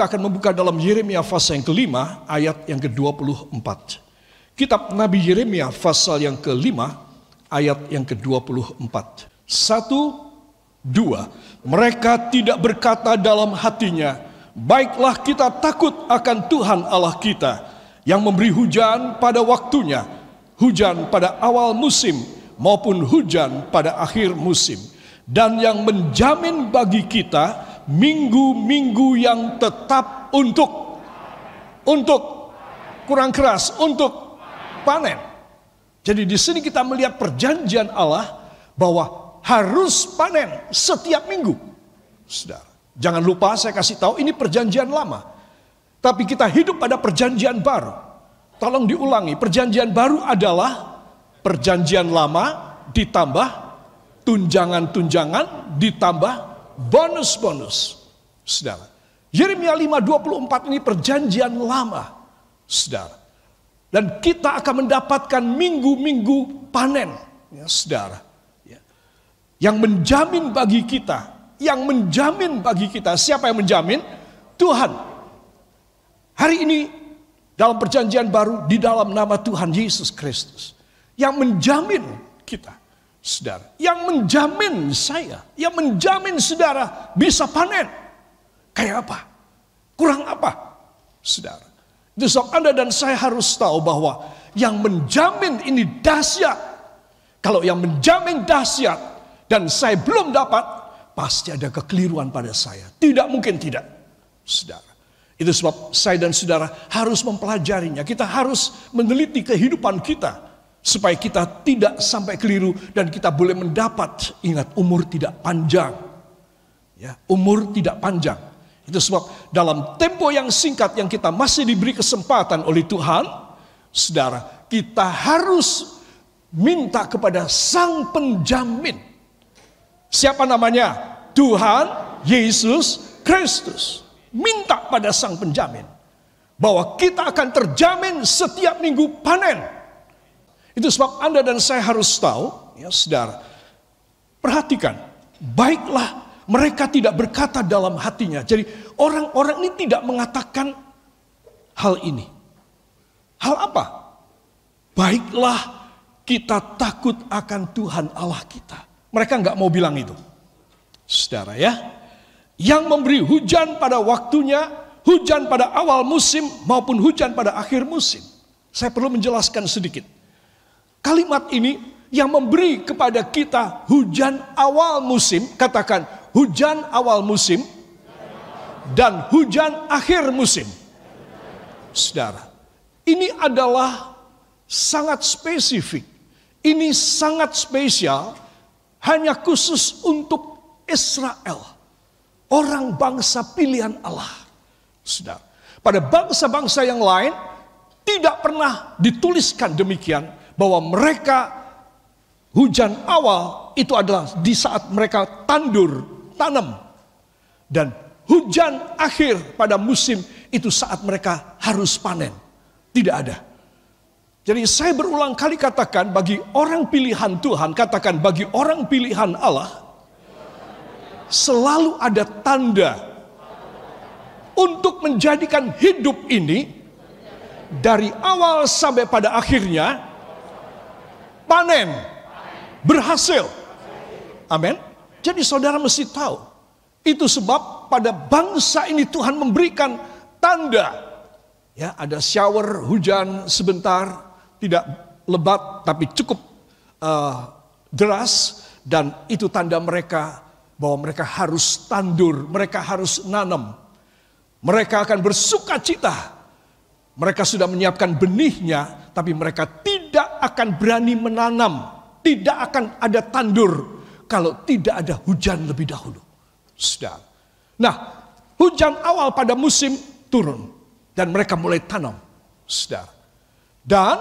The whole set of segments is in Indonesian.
kita akan membuka dalam Yeremia pasal yang kelima ayat yang ke-24. Kitab Nabi Yeremia pasal yang kelima ayat yang ke-24. Satu, dua. Mereka tidak berkata dalam hatinya, baiklah kita takut akan Tuhan Allah kita yang memberi hujan pada waktunya, hujan pada awal musim maupun hujan pada akhir musim. Dan yang menjamin bagi kita minggu-minggu yang tetap untuk untuk kurang keras untuk panen. Jadi di sini kita melihat perjanjian Allah bahwa harus panen setiap minggu. Saudara, jangan lupa saya kasih tahu ini perjanjian lama. Tapi kita hidup pada perjanjian baru. Tolong diulangi, perjanjian baru adalah perjanjian lama ditambah tunjangan-tunjangan ditambah bonus-bonus. Saudara. Yeremia 5:24 ini perjanjian lama. Saudara. Dan kita akan mendapatkan minggu-minggu panen, ya Saudara. Ya. Yang menjamin bagi kita, yang menjamin bagi kita. Siapa yang menjamin? Tuhan. Hari ini dalam perjanjian baru di dalam nama Tuhan Yesus Kristus yang menjamin kita Saudara, yang menjamin saya, yang menjamin saudara bisa panen. Kayak apa? Kurang apa? Saudara. Itu sebab Anda dan saya harus tahu bahwa yang menjamin ini dahsyat. Kalau yang menjamin dahsyat dan saya belum dapat, pasti ada kekeliruan pada saya. Tidak mungkin tidak. Saudara. Itu sebab saya dan saudara harus mempelajarinya. Kita harus meneliti kehidupan kita supaya kita tidak sampai keliru dan kita boleh mendapat ingat umur tidak panjang ya umur tidak panjang itu sebab dalam tempo yang singkat yang kita masih diberi kesempatan oleh Tuhan saudara kita harus minta kepada sang penjamin siapa namanya Tuhan Yesus Kristus minta pada sang penjamin bahwa kita akan terjamin setiap minggu panen itu sebab Anda dan saya harus tahu, ya saudara, perhatikan, baiklah mereka tidak berkata dalam hatinya. Jadi orang-orang ini tidak mengatakan hal ini. Hal apa? Baiklah kita takut akan Tuhan Allah kita. Mereka nggak mau bilang itu. Saudara ya, yang memberi hujan pada waktunya, hujan pada awal musim maupun hujan pada akhir musim. Saya perlu menjelaskan sedikit. Kalimat ini yang memberi kepada kita hujan awal musim, katakan hujan awal musim dan hujan akhir musim. Saudara, ini adalah sangat spesifik. Ini sangat spesial hanya khusus untuk Israel. Orang bangsa pilihan Allah. Saudara, pada bangsa-bangsa yang lain tidak pernah dituliskan demikian bahwa mereka hujan awal itu adalah di saat mereka tandur, tanam. Dan hujan akhir pada musim itu saat mereka harus panen. Tidak ada. Jadi saya berulang kali katakan bagi orang pilihan Tuhan, katakan bagi orang pilihan Allah, selalu ada tanda untuk menjadikan hidup ini dari awal sampai pada akhirnya panen, berhasil. Amin. Jadi saudara mesti tahu. Itu sebab pada bangsa ini Tuhan memberikan tanda. Ya, ada shower hujan sebentar, tidak lebat tapi cukup uh, deras dan itu tanda mereka bahwa mereka harus tandur, mereka harus nanam. Mereka akan bersuka cita. Mereka sudah menyiapkan benihnya, tapi mereka tidak akan berani menanam, tidak akan ada tandur kalau tidak ada hujan lebih dahulu. Sedang. Nah, hujan awal pada musim turun dan mereka mulai tanam. Sedang. Dan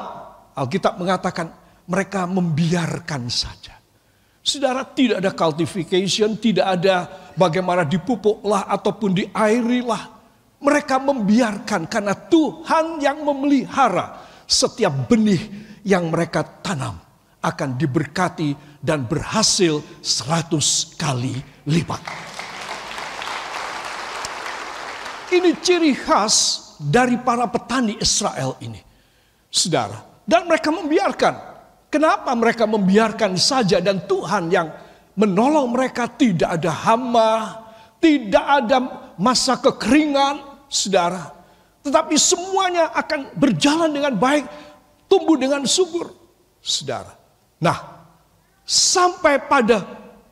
Alkitab mengatakan mereka membiarkan saja. Saudara tidak ada cultivation, tidak ada bagaimana dipupuklah ataupun diairilah. Mereka membiarkan karena Tuhan yang memelihara setiap benih yang mereka tanam akan diberkati dan berhasil seratus kali lipat. Ini ciri khas dari para petani Israel ini. Saudara, dan mereka membiarkan. Kenapa mereka membiarkan saja dan Tuhan yang menolong mereka tidak ada hama, tidak ada masa kekeringan, saudara. Tetapi semuanya akan berjalan dengan baik tumbuh dengan subur, saudara. Nah, sampai pada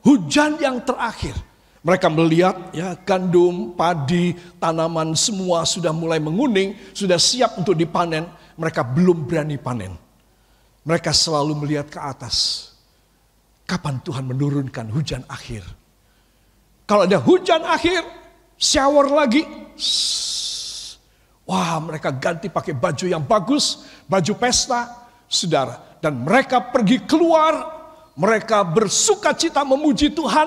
hujan yang terakhir, mereka melihat ya gandum, padi, tanaman semua sudah mulai menguning, sudah siap untuk dipanen. Mereka belum berani panen. Mereka selalu melihat ke atas. Kapan Tuhan menurunkan hujan akhir? Kalau ada hujan akhir, shower lagi, Wah, mereka ganti pakai baju yang bagus, baju pesta, saudara. Dan mereka pergi keluar, mereka bersuka cita memuji Tuhan,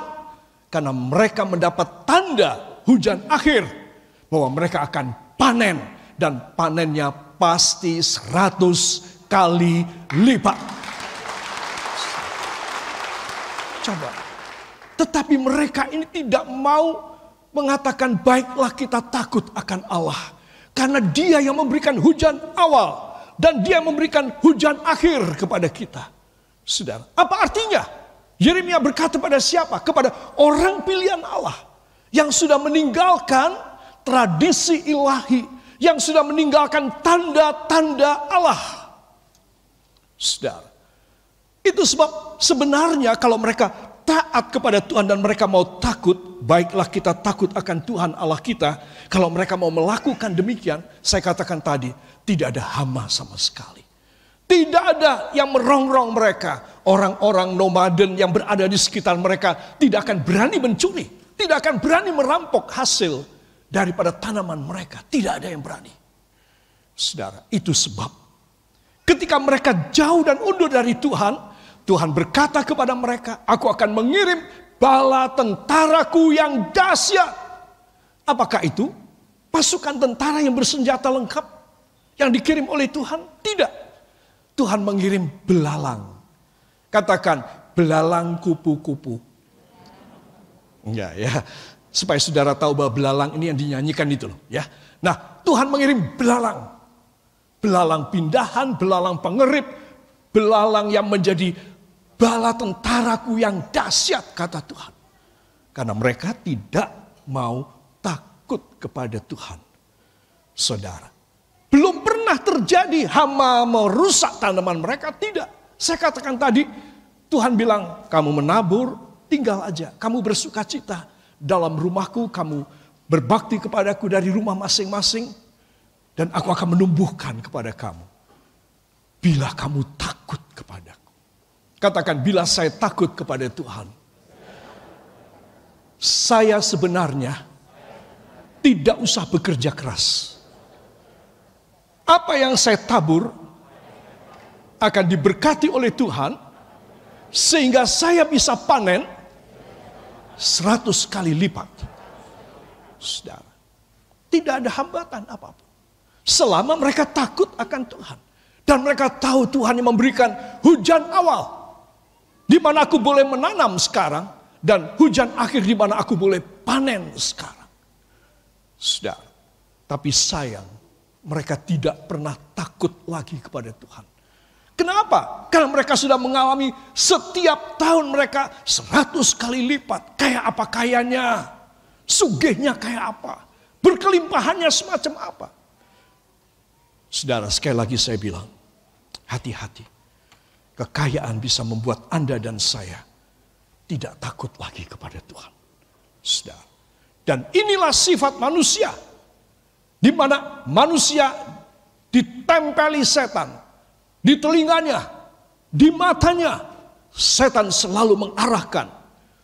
karena mereka mendapat tanda hujan akhir bahwa mereka akan panen dan panennya pasti seratus kali lipat. Coba. Tetapi mereka ini tidak mau mengatakan baiklah kita takut akan Allah karena dia yang memberikan hujan awal. Dan dia memberikan hujan akhir kepada kita. Saudara, apa artinya? Yeremia berkata kepada siapa? Kepada orang pilihan Allah. Yang sudah meninggalkan tradisi ilahi. Yang sudah meninggalkan tanda-tanda Allah. Saudara, itu sebab sebenarnya kalau mereka taat kepada Tuhan dan mereka mau takut, baiklah kita takut akan Tuhan Allah kita. Kalau mereka mau melakukan demikian, saya katakan tadi, tidak ada hama sama sekali. Tidak ada yang merongrong mereka. Orang-orang nomaden yang berada di sekitar mereka tidak akan berani mencuri. Tidak akan berani merampok hasil daripada tanaman mereka. Tidak ada yang berani. Saudara, itu sebab ketika mereka jauh dan undur dari Tuhan, Tuhan berkata kepada mereka, aku akan mengirim bala tentaraku yang dahsyat. Apakah itu? Pasukan tentara yang bersenjata lengkap yang dikirim oleh Tuhan? Tidak. Tuhan mengirim belalang. Katakan belalang kupu-kupu. Ya, ya. Supaya saudara tahu bahwa belalang ini yang dinyanyikan itu loh, ya. Nah, Tuhan mengirim belalang. Belalang pindahan, belalang pengerip, Belalang yang menjadi bala tentaraku yang dahsyat kata Tuhan. Karena mereka tidak mau takut kepada Tuhan. Saudara, belum pernah terjadi hama merusak tanaman mereka, tidak. Saya katakan tadi, Tuhan bilang, kamu menabur, tinggal aja. Kamu bersuka cita dalam rumahku, kamu berbakti kepadaku dari rumah masing-masing. Dan aku akan menumbuhkan kepada kamu. Bila kamu takut kepadaku. Katakan bila saya takut kepada Tuhan. Saya sebenarnya tidak usah bekerja keras. Apa yang saya tabur akan diberkati oleh Tuhan sehingga saya bisa panen seratus kali lipat. Saudara, tidak ada hambatan apapun. Selama mereka takut akan Tuhan. Dan mereka tahu Tuhan yang memberikan hujan awal. Di mana aku boleh menanam sekarang. Dan hujan akhir di mana aku boleh panen sekarang. Sudah. Tapi sayang mereka tidak pernah takut lagi kepada Tuhan. Kenapa? Karena mereka sudah mengalami setiap tahun mereka seratus kali lipat. Kayak apa kayanya? Sugihnya kayak apa? Berkelimpahannya semacam apa? Saudara, sekali lagi saya bilang, Hati-hati. Kekayaan bisa membuat Anda dan saya tidak takut lagi kepada Tuhan. Sedang. Dan inilah sifat manusia. Di mana manusia ditempeli setan. Di telinganya, di matanya. Setan selalu mengarahkan.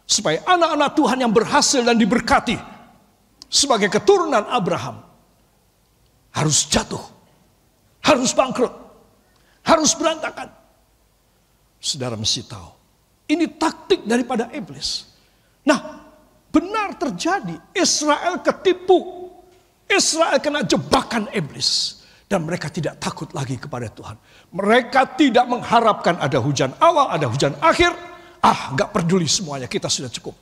Supaya anak-anak Tuhan yang berhasil dan diberkati. Sebagai keturunan Abraham. Harus jatuh. Harus bangkrut harus berantakan. Saudara mesti tahu, ini taktik daripada iblis. Nah, benar terjadi, Israel ketipu. Israel kena jebakan iblis. Dan mereka tidak takut lagi kepada Tuhan. Mereka tidak mengharapkan ada hujan awal, ada hujan akhir. Ah, gak peduli semuanya, kita sudah cukup.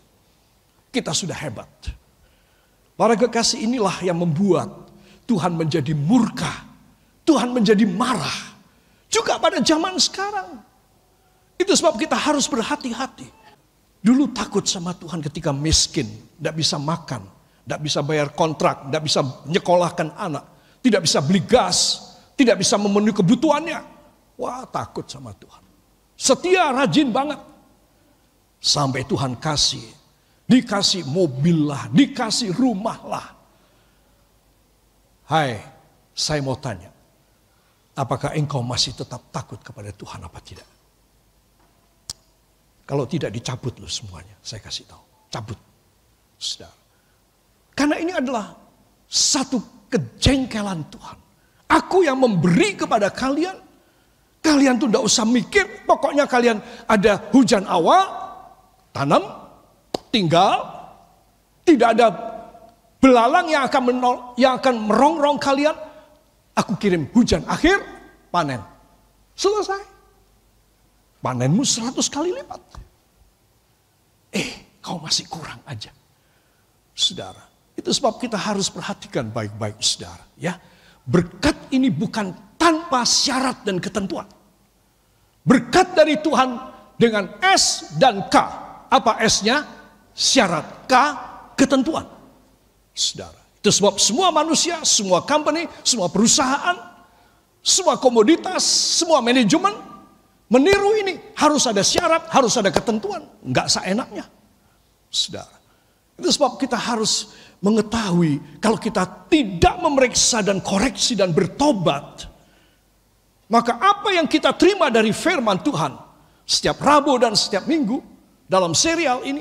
Kita sudah hebat. Para kekasih inilah yang membuat Tuhan menjadi murka. Tuhan menjadi marah. Juga pada zaman sekarang. Itu sebab kita harus berhati-hati. Dulu takut sama Tuhan ketika miskin, tidak bisa makan, tidak bisa bayar kontrak, tidak bisa nyekolahkan anak, tidak bisa beli gas, tidak bisa memenuhi kebutuhannya. Wah takut sama Tuhan. Setia, rajin banget. Sampai Tuhan kasih. Dikasih mobil lah, dikasih rumah lah. Hai, saya mau tanya. Apakah engkau masih tetap takut kepada Tuhan apa tidak? Kalau tidak dicabut loh semuanya, saya kasih tahu. Cabut. Saudara. Karena ini adalah satu kejengkelan Tuhan. Aku yang memberi kepada kalian, kalian tuh tidak usah mikir, pokoknya kalian ada hujan awal, tanam, tinggal, tidak ada belalang yang akan menol, yang akan merongrong kalian, Aku kirim hujan akhir, panen. Selesai. Panenmu seratus kali lipat. Eh, kau masih kurang aja. Saudara, itu sebab kita harus perhatikan baik-baik saudara. ya. Berkat ini bukan tanpa syarat dan ketentuan. Berkat dari Tuhan dengan S dan K. Apa S-nya? Syarat K, ketentuan. Saudara. Itu sebab semua manusia, semua company, semua perusahaan, semua komoditas, semua manajemen meniru ini. Harus ada syarat, harus ada ketentuan. Enggak seenaknya. Saudara. Itu sebab kita harus mengetahui kalau kita tidak memeriksa dan koreksi dan bertobat, maka apa yang kita terima dari firman Tuhan setiap Rabu dan setiap Minggu dalam serial ini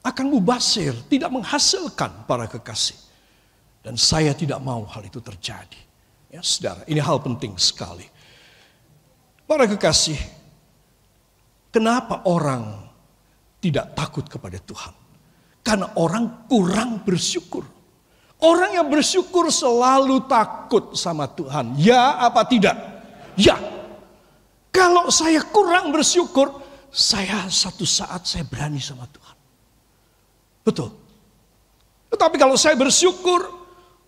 akan mubasir, tidak menghasilkan para kekasih. Dan saya tidak mau hal itu terjadi. Ya, saudara, ini hal penting sekali. Para kekasih, kenapa orang tidak takut kepada Tuhan? Karena orang kurang bersyukur. Orang yang bersyukur selalu takut sama Tuhan. Ya apa tidak? Ya. Kalau saya kurang bersyukur, saya satu saat saya berani sama Tuhan. Betul. Tetapi kalau saya bersyukur,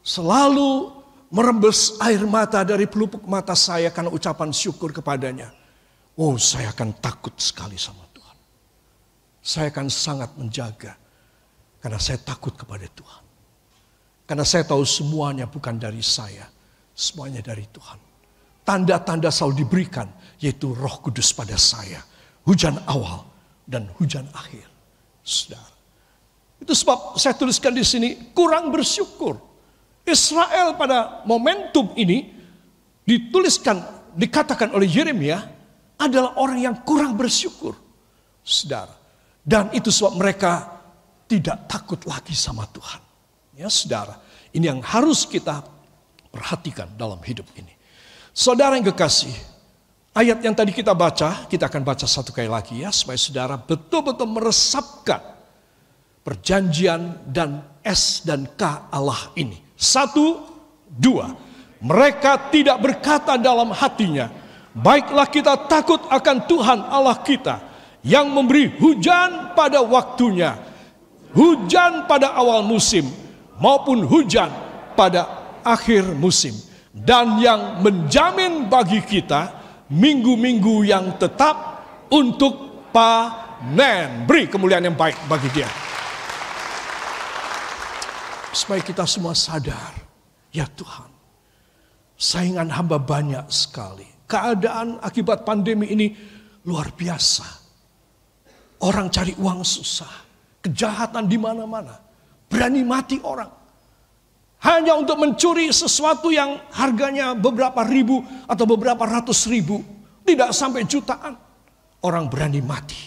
selalu merembes air mata dari pelupuk mata saya karena ucapan syukur kepadanya. Oh, saya akan takut sekali sama Tuhan. Saya akan sangat menjaga karena saya takut kepada Tuhan. Karena saya tahu semuanya bukan dari saya, semuanya dari Tuhan. Tanda-tanda selalu diberikan, yaitu Roh Kudus pada saya, hujan awal dan hujan akhir. Saudara, itu sebab saya tuliskan di sini kurang bersyukur. Israel pada momentum ini dituliskan, dikatakan oleh Yeremia adalah orang yang kurang bersyukur. sedara. Dan itu sebab mereka tidak takut lagi sama Tuhan. Ya saudara, ini yang harus kita perhatikan dalam hidup ini. Saudara yang kekasih, ayat yang tadi kita baca, kita akan baca satu kali lagi ya. Supaya saudara betul-betul meresapkan perjanjian dan S dan K Allah ini. Satu, dua. Mereka tidak berkata dalam hatinya, baiklah kita takut akan Tuhan Allah kita yang memberi hujan pada waktunya, hujan pada awal musim maupun hujan pada akhir musim dan yang menjamin bagi kita minggu-minggu yang tetap untuk panen. Beri kemuliaan yang baik bagi dia. Supaya kita semua sadar, ya Tuhan, saingan hamba banyak sekali. Keadaan akibat pandemi ini luar biasa. Orang cari uang susah, kejahatan di mana-mana, berani mati orang. Hanya untuk mencuri sesuatu yang harganya beberapa ribu atau beberapa ratus ribu, tidak sampai jutaan. Orang berani mati,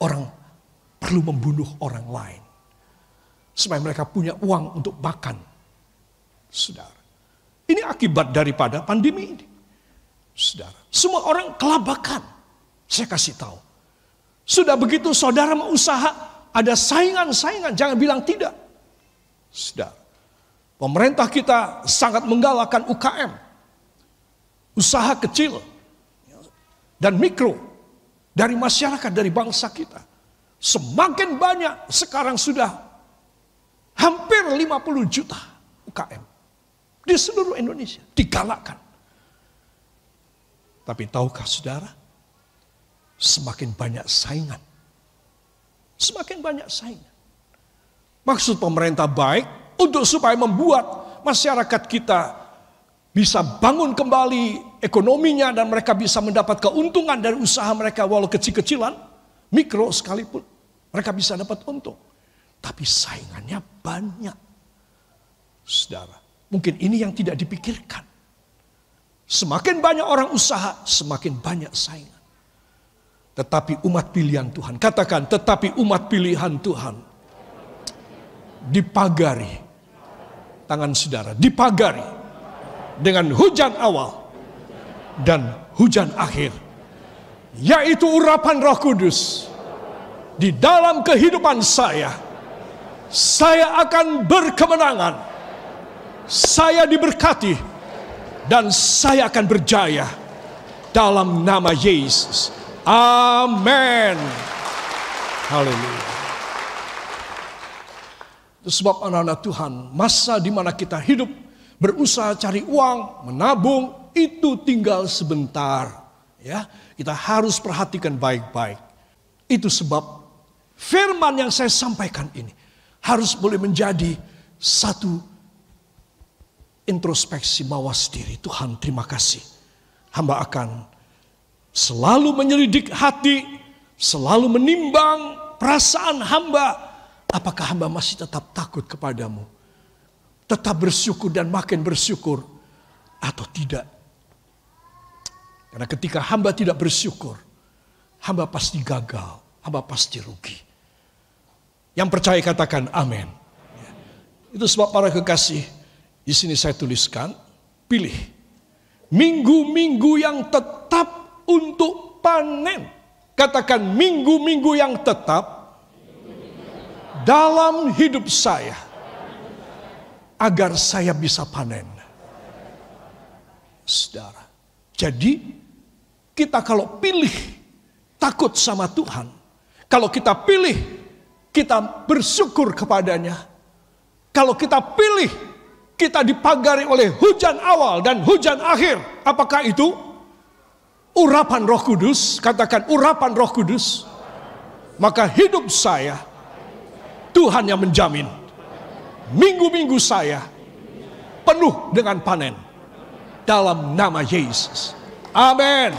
orang perlu membunuh orang lain supaya mereka punya uang untuk makan. Saudara, ini akibat daripada pandemi ini. Saudara, semua orang kelabakan. Saya kasih tahu. Sudah begitu saudara mau usaha, ada saingan-saingan, jangan bilang tidak. Saudara, pemerintah kita sangat menggalakkan UKM. Usaha kecil dan mikro dari masyarakat, dari bangsa kita. Semakin banyak sekarang sudah Hampir 50 juta UKM di seluruh Indonesia digalakkan. Tapi tahukah saudara, semakin banyak saingan. Semakin banyak saingan. Maksud pemerintah baik untuk supaya membuat masyarakat kita bisa bangun kembali ekonominya dan mereka bisa mendapat keuntungan dari usaha mereka walau kecil-kecilan, mikro sekalipun. Mereka bisa dapat untung. Tapi saingannya banyak. Saudara, mungkin ini yang tidak dipikirkan. Semakin banyak orang usaha, semakin banyak saingan. Tetapi umat pilihan Tuhan, katakan tetapi umat pilihan Tuhan dipagari tangan saudara, dipagari dengan hujan awal dan hujan akhir, yaitu urapan Roh Kudus di dalam kehidupan saya saya akan berkemenangan, saya diberkati, dan saya akan berjaya dalam nama Yesus. Amin. Haleluya. Itu sebab anak-anak Tuhan, masa di mana kita hidup berusaha cari uang, menabung, itu tinggal sebentar. Ya, kita harus perhatikan baik-baik. Itu sebab firman yang saya sampaikan ini harus boleh menjadi satu introspeksi mawas diri. Tuhan terima kasih. Hamba akan selalu menyelidik hati, selalu menimbang perasaan hamba. Apakah hamba masih tetap takut kepadamu? Tetap bersyukur dan makin bersyukur atau tidak? Karena ketika hamba tidak bersyukur, hamba pasti gagal, hamba pasti rugi. Yang percaya katakan amin. Itu sebab para kekasih, di sini saya tuliskan, pilih minggu-minggu yang tetap untuk panen. Katakan minggu-minggu yang tetap dalam hidup saya agar saya bisa panen. Saudara. Jadi kita kalau pilih takut sama Tuhan, kalau kita pilih kita bersyukur kepadanya. Kalau kita pilih, kita dipagari oleh hujan awal dan hujan akhir. Apakah itu? Urapan roh kudus, katakan urapan roh kudus. Maka hidup saya, Tuhan yang menjamin. Minggu-minggu saya penuh dengan panen. Dalam nama Yesus. Amin.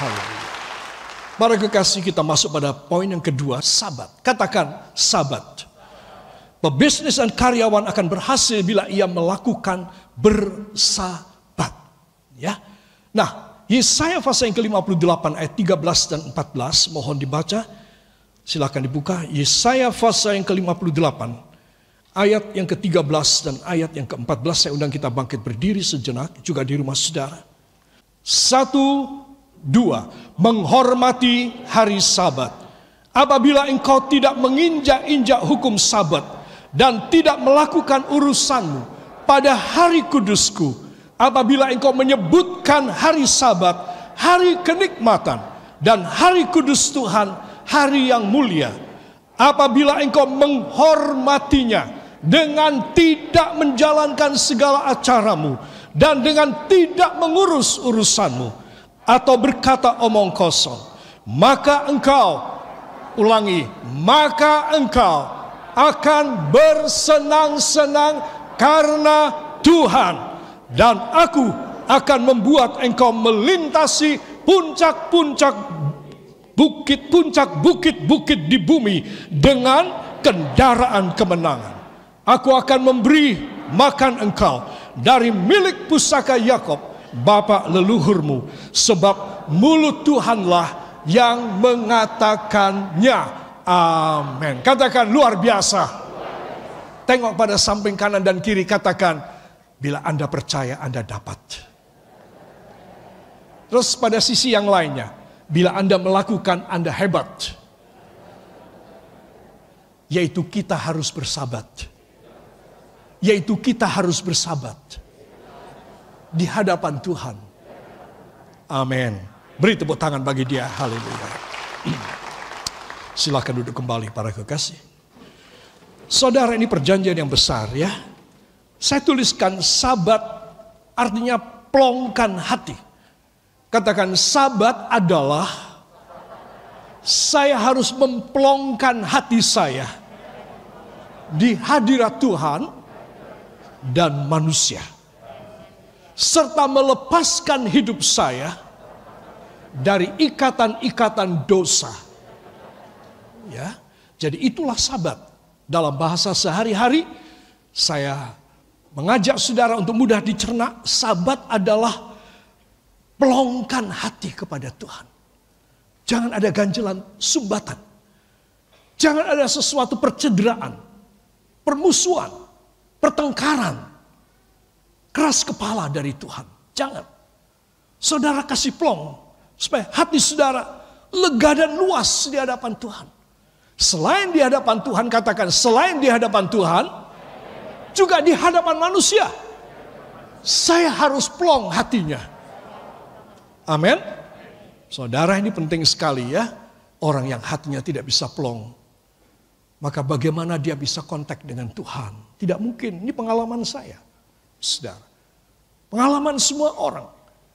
Haleluya. Para kekasih kita masuk pada poin yang kedua, sabat. Katakan sabat. Pebisnis dan karyawan akan berhasil bila ia melakukan bersabat. Ya. Nah, Yesaya pasal yang ke-58 ayat 13 dan 14 mohon dibaca. Silakan dibuka Yesaya pasal yang ke-58 ayat yang ke-13 dan ayat yang ke-14 saya undang kita bangkit berdiri sejenak juga di rumah saudara. Satu Dua, menghormati hari sabat. Apabila engkau tidak menginjak-injak hukum sabat dan tidak melakukan urusanmu pada hari kudusku, apabila engkau menyebutkan hari sabat, hari kenikmatan, dan hari kudus Tuhan, hari yang mulia, apabila engkau menghormatinya, dengan tidak menjalankan segala acaramu dan dengan tidak mengurus urusanmu atau berkata omong kosong, maka engkau ulangi, maka engkau akan bersenang-senang karena Tuhan dan aku akan membuat engkau melintasi puncak-puncak bukit puncak bukit-bukit di bumi dengan kendaraan kemenangan. Aku akan memberi makan engkau dari milik pusaka Yakob bapak leluhurmu sebab mulut Tuhanlah yang mengatakannya. Amin. Katakan luar biasa. Tengok pada samping kanan dan kiri katakan bila Anda percaya Anda dapat. Terus pada sisi yang lainnya, bila Anda melakukan Anda hebat. Yaitu kita harus bersabat. Yaitu kita harus bersabat di hadapan Tuhan. Amin. Beri tepuk tangan bagi dia. Haleluya. Silahkan duduk kembali para kekasih. Saudara ini perjanjian yang besar ya. Saya tuliskan sabat artinya plongkan hati. Katakan sabat adalah saya harus memplongkan hati saya di hadirat Tuhan dan manusia serta melepaskan hidup saya dari ikatan-ikatan dosa. Ya. Jadi itulah sabat. Dalam bahasa sehari-hari saya mengajak saudara untuk mudah dicerna, sabat adalah pelongkan hati kepada Tuhan. Jangan ada ganjelan sumbatan. Jangan ada sesuatu percederaan, permusuhan, pertengkaran, keras kepala dari Tuhan. Jangan. Saudara kasih plong supaya hati saudara lega dan luas di hadapan Tuhan. Selain di hadapan Tuhan katakan selain di hadapan Tuhan juga di hadapan manusia. Saya harus plong hatinya. Amin. Saudara ini penting sekali ya. Orang yang hatinya tidak bisa plong. Maka bagaimana dia bisa kontak dengan Tuhan? Tidak mungkin. Ini pengalaman saya saudara. Pengalaman semua orang.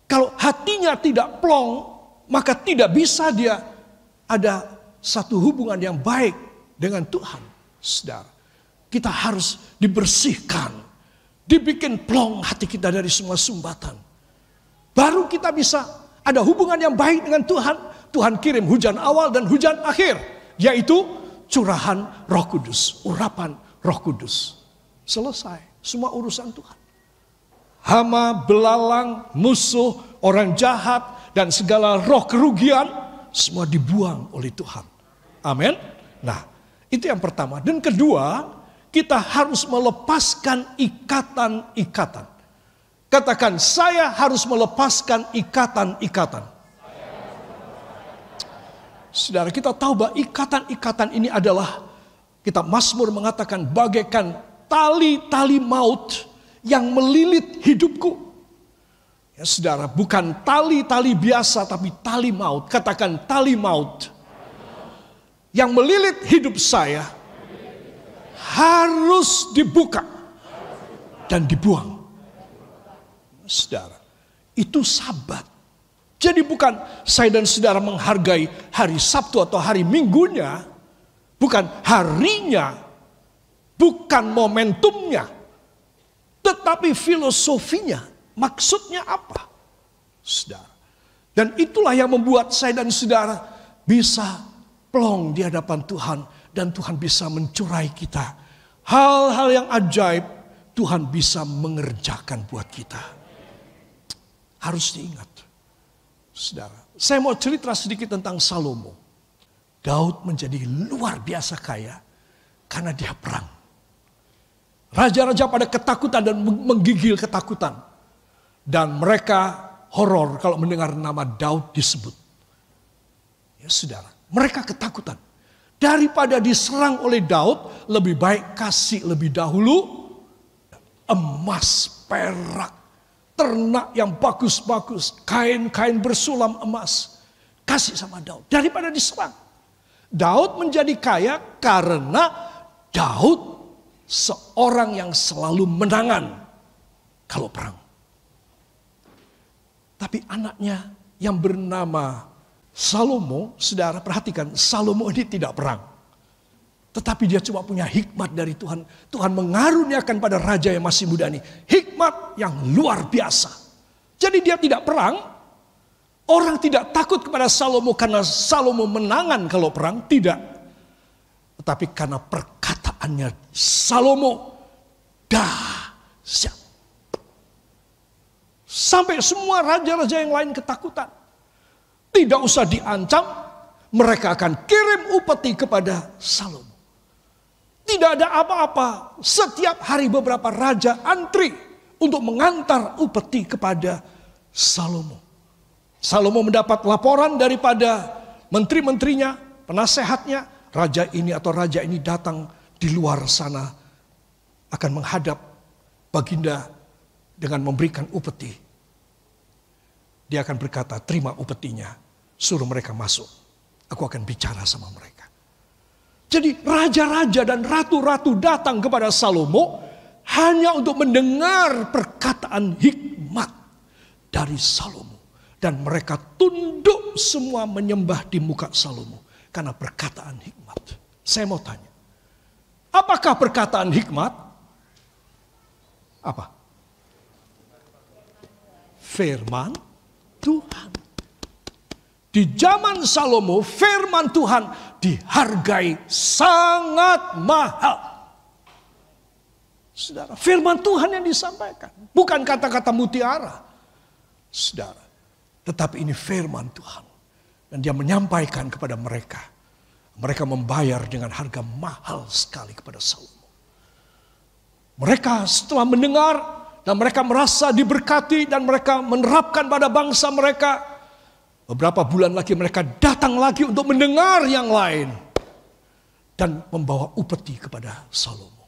Kalau hatinya tidak plong, maka tidak bisa dia ada satu hubungan yang baik dengan Tuhan. Saudara, kita harus dibersihkan. Dibikin plong hati kita dari semua sumbatan. Baru kita bisa ada hubungan yang baik dengan Tuhan. Tuhan kirim hujan awal dan hujan akhir. Yaitu curahan roh kudus. Urapan roh kudus. Selesai semua urusan Tuhan hama, belalang, musuh, orang jahat, dan segala roh kerugian semua dibuang oleh Tuhan. Amin. Nah, itu yang pertama. Dan kedua, kita harus melepaskan ikatan-ikatan. Katakan, saya harus melepaskan ikatan-ikatan. Saudara kita tahu bahwa ikatan-ikatan ini adalah kita Masmur mengatakan bagaikan tali-tali maut yang melilit hidupku. Ya, saudara, bukan tali-tali biasa, tapi tali maut. Katakan tali maut yang melilit hidup saya harus dibuka dan dibuang. Saudara, itu Sabat. Jadi, bukan saya dan saudara menghargai hari Sabtu atau hari Minggunya, bukan harinya, bukan momentumnya, tetapi filosofinya, maksudnya apa? Saudara. Dan itulah yang membuat saya dan saudara bisa plong di hadapan Tuhan dan Tuhan bisa mencurai kita. Hal-hal yang ajaib Tuhan bisa mengerjakan buat kita. Harus diingat. Saudara, saya mau cerita sedikit tentang Salomo. Daud menjadi luar biasa kaya karena dia perang. Raja-raja pada ketakutan dan menggigil ketakutan. Dan mereka horor kalau mendengar nama Daud disebut. Ya saudara, mereka ketakutan. Daripada diserang oleh Daud, lebih baik kasih lebih dahulu emas, perak, ternak yang bagus-bagus, kain-kain bersulam emas. Kasih sama Daud daripada diserang. Daud menjadi kaya karena Daud seorang yang selalu menangan kalau perang. Tapi anaknya yang bernama Salomo, saudara perhatikan, Salomo ini tidak perang. Tetapi dia cuma punya hikmat dari Tuhan. Tuhan mengaruniakan pada raja yang masih muda ini. Hikmat yang luar biasa. Jadi dia tidak perang. Orang tidak takut kepada Salomo karena Salomo menangan kalau perang. Tidak. Tetapi karena per hanya Salomo dahsyat. Sampai semua raja-raja yang lain ketakutan. Tidak usah diancam, mereka akan kirim upeti kepada Salomo. Tidak ada apa-apa, setiap hari beberapa raja antri untuk mengantar upeti kepada Salomo. Salomo mendapat laporan daripada menteri-menterinya, penasehatnya, raja ini atau raja ini datang di luar sana akan menghadap baginda dengan memberikan upeti. Dia akan berkata, terima upetinya, suruh mereka masuk. Aku akan bicara sama mereka. Jadi raja-raja dan ratu-ratu datang kepada Salomo hanya untuk mendengar perkataan hikmat dari Salomo. Dan mereka tunduk semua menyembah di muka Salomo karena perkataan hikmat. Saya mau tanya, Apakah perkataan hikmat? Apa? Firman Tuhan. Di zaman Salomo, firman Tuhan dihargai sangat mahal. Saudara, firman Tuhan yang disampaikan, bukan kata-kata mutiara. Saudara, tetapi ini firman Tuhan. Dan dia menyampaikan kepada mereka mereka membayar dengan harga mahal sekali kepada Salomo. Mereka setelah mendengar dan mereka merasa diberkati dan mereka menerapkan pada bangsa mereka. Beberapa bulan lagi mereka datang lagi untuk mendengar yang lain. Dan membawa upeti kepada Salomo.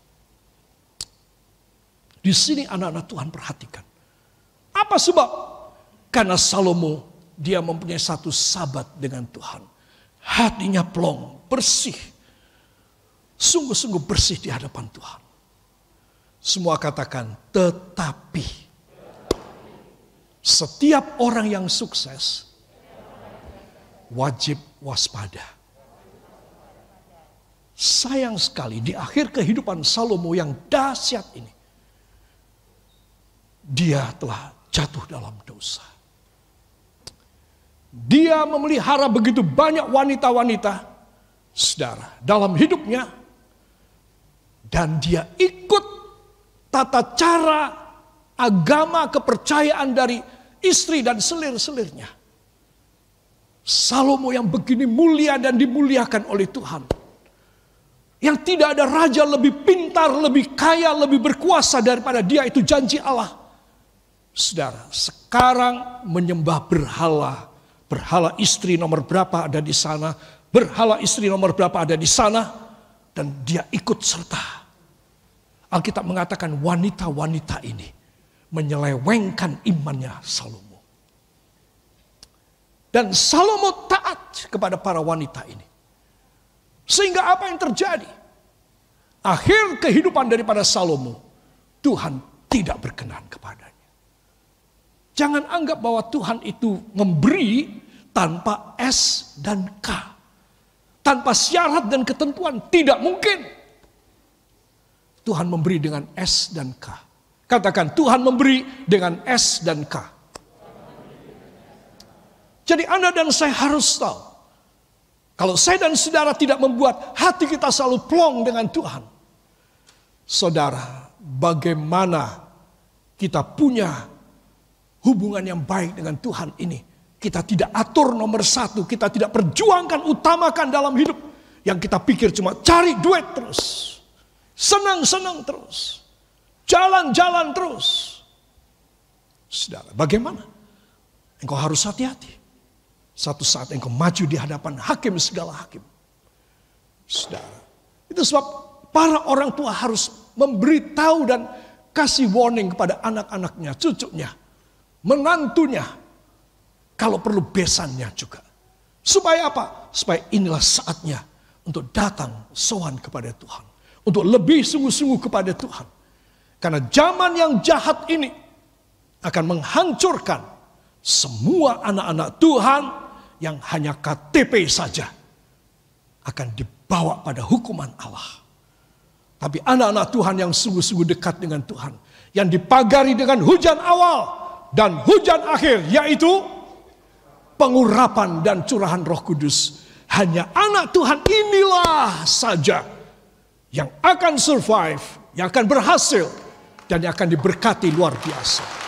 Di sini anak-anak Tuhan perhatikan. Apa sebab? Karena Salomo dia mempunyai satu sabat dengan Tuhan. Hatinya plong, bersih. Sungguh-sungguh bersih di hadapan Tuhan. Semua katakan, tetapi. Setiap orang yang sukses wajib waspada. Sayang sekali di akhir kehidupan Salomo yang dahsyat ini. Dia telah jatuh dalam dosa. Dia memelihara begitu banyak wanita-wanita, saudara, dalam hidupnya. Dan dia ikut tata cara agama kepercayaan dari istri dan selir-selirnya. Salomo yang begini mulia dan dimuliakan oleh Tuhan. Yang tidak ada raja lebih pintar, lebih kaya, lebih berkuasa daripada dia itu janji Allah. Saudara, sekarang menyembah berhala Berhala istri nomor berapa ada di sana. Berhala istri nomor berapa ada di sana. Dan dia ikut serta. Alkitab mengatakan wanita-wanita ini menyelewengkan imannya Salomo. Dan Salomo taat kepada para wanita ini. Sehingga apa yang terjadi? Akhir kehidupan daripada Salomo, Tuhan tidak berkenan kepadanya. Jangan anggap bahwa Tuhan itu memberi tanpa S dan K. Tanpa syarat dan ketentuan. Tidak mungkin. Tuhan memberi dengan S dan K. Katakan Tuhan memberi dengan S dan K. Jadi Anda dan saya harus tahu. Kalau saya dan saudara tidak membuat hati kita selalu plong dengan Tuhan. Saudara, bagaimana kita punya hubungan yang baik dengan Tuhan ini? Kita tidak atur nomor satu, kita tidak perjuangkan, utamakan dalam hidup. Yang kita pikir cuma cari duit terus. Senang-senang terus. Jalan-jalan terus. Saudara, bagaimana? Engkau harus hati-hati. Satu saat engkau maju di hadapan hakim segala hakim. Saudara, itu sebab para orang tua harus memberitahu dan kasih warning kepada anak-anaknya, cucunya, menantunya, kalau perlu besannya juga. Supaya apa? Supaya inilah saatnya untuk datang sowan kepada Tuhan. Untuk lebih sungguh-sungguh kepada Tuhan. Karena zaman yang jahat ini akan menghancurkan semua anak-anak Tuhan yang hanya KTP saja akan dibawa pada hukuman Allah. Tapi anak-anak Tuhan yang sungguh-sungguh dekat dengan Tuhan, yang dipagari dengan hujan awal dan hujan akhir, yaitu pengurapan dan curahan Roh Kudus. Hanya anak Tuhan inilah saja yang akan survive, yang akan berhasil, dan yang akan diberkati luar biasa.